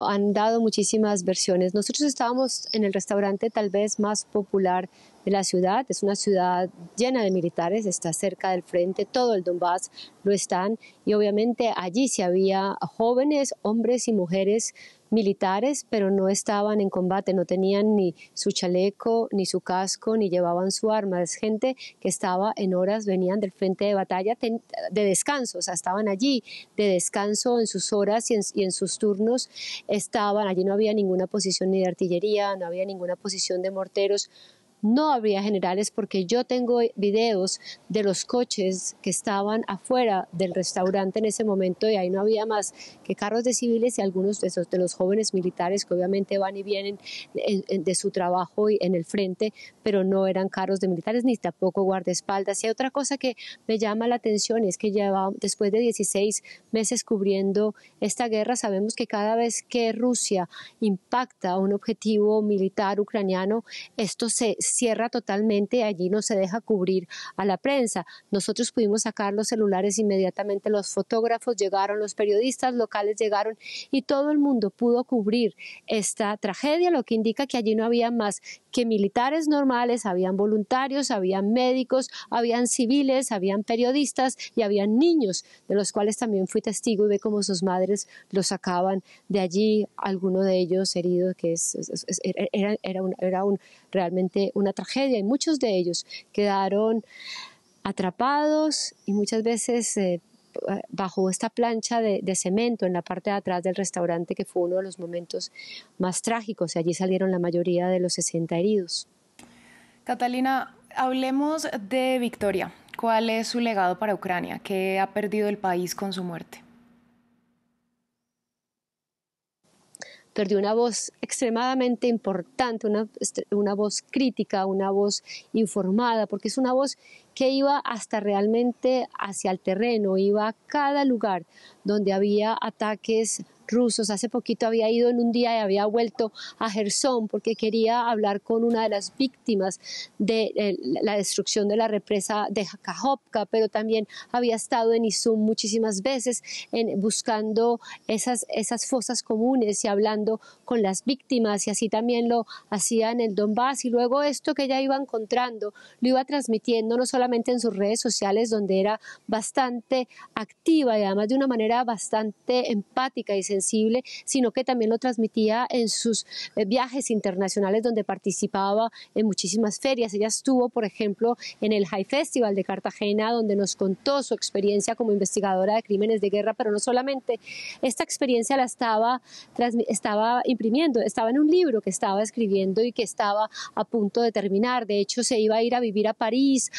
han dado muchísimas versiones. Nosotros estábamos en el restaurante tal vez más popular la ciudad. Es una ciudad llena de militares, está cerca del frente, todo el Donbass lo están y obviamente allí se había jóvenes, hombres y mujeres militares, pero no estaban en combate, no tenían ni su chaleco, ni su casco, ni llevaban su arma. Es gente que estaba en horas, venían del frente de batalla de descanso, o sea, estaban allí de descanso en sus horas y en, y en sus turnos estaban, allí no había ninguna posición ni de artillería, no había ninguna posición de morteros, no habría generales porque yo tengo videos de los coches que estaban afuera del restaurante en ese momento y ahí no había más que carros de civiles y algunos de, esos, de los jóvenes militares que obviamente van y vienen de, su trabajo y en el frente, pero no eran carros de militares ni tampoco guardaespaldas. Y otra cosa que me llama la atención es que lleva, después de 16 meses cubriendo esta guerra, sabemos que cada vez que Rusia impacta un objetivo militar ucraniano, esto se cierra totalmente, allí no se deja cubrir a la prensa. Nosotros pudimos sacar los celulares inmediatamente, los fotógrafos llegaron, los periodistas locales llegaron y todo el mundo pudo cubrir esta tragedia, lo que indica que allí no había más que militares normales, habían voluntarios, habían médicos, habían civiles, habían periodistas y habían niños, de los cuales también fui testigo y ve cómo sus madres los sacaban de allí, alguno de ellos herido, que es, era, era, un, era un, realmente una tragedia y muchos de ellos quedaron atrapados y muchas veces eh, bajo esta plancha de, de, cemento en la parte de atrás del restaurante, que fue uno de los momentos más trágicos, y allí salieron la mayoría de los 60 heridos. Catalina, hablemos de Victoria. ¿Cuál es su legado para Ucrania? ¿Qué ha perdido el país con su muerte? perdió una voz extremadamente importante, este, una, voz crítica, una voz informada, porque es una voz que iba hasta realmente hacia el terreno, iba a cada lugar donde había ataques rusos. Hace poquito había ido en un día y había vuelto a Gerson porque quería hablar con una de las víctimas de eh, la destrucción de la represa de Kajopka, pero también había estado en Izum muchísimas veces en, buscando esas, esas fosas comunes y hablando con las víctimas y así también lo hacía en el Donbass y luego esto que ella iba encontrando lo iba transmitiendo no solamente en sus redes sociales donde era bastante activa y además de una manera bastante empática y se sino que también lo transmitía en sus eh, viajes internacionales donde participaba en muchísimas ferias. Ella estuvo, por ejemplo, en el High Festival de Cartagena, donde nos contó su experiencia como investigadora de crímenes de guerra, pero no solamente esta experiencia la estaba, estaba imprimiendo, estaba en un libro que estaba escribiendo y que estaba a punto de terminar. De hecho, se iba a ir a vivir a París,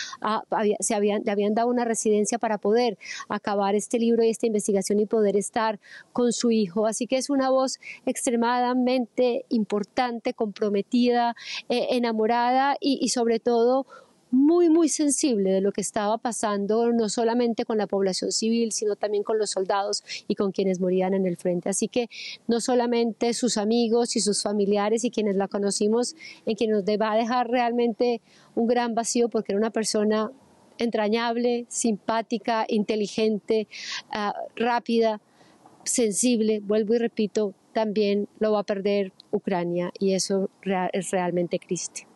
se habían, le habían dado una residencia para poder acabar este libro y esta investigación y poder estar con su hija Así que es una voz extremadamente importante, comprometida, eh, enamorada y, sobre todo muy, muy sensible de lo que estaba pasando, no solamente con la población civil, sino también con los soldados y con quienes morían en el frente. Así que no solamente sus amigos y sus familiares y quienes la conocimos, en quien nos va a dejar realmente un gran vacío porque era una persona entrañable, simpática, inteligente, ah, rápida, sensible, vuelvo y repito, también lo va a perder Ucrania y eso es realmente triste.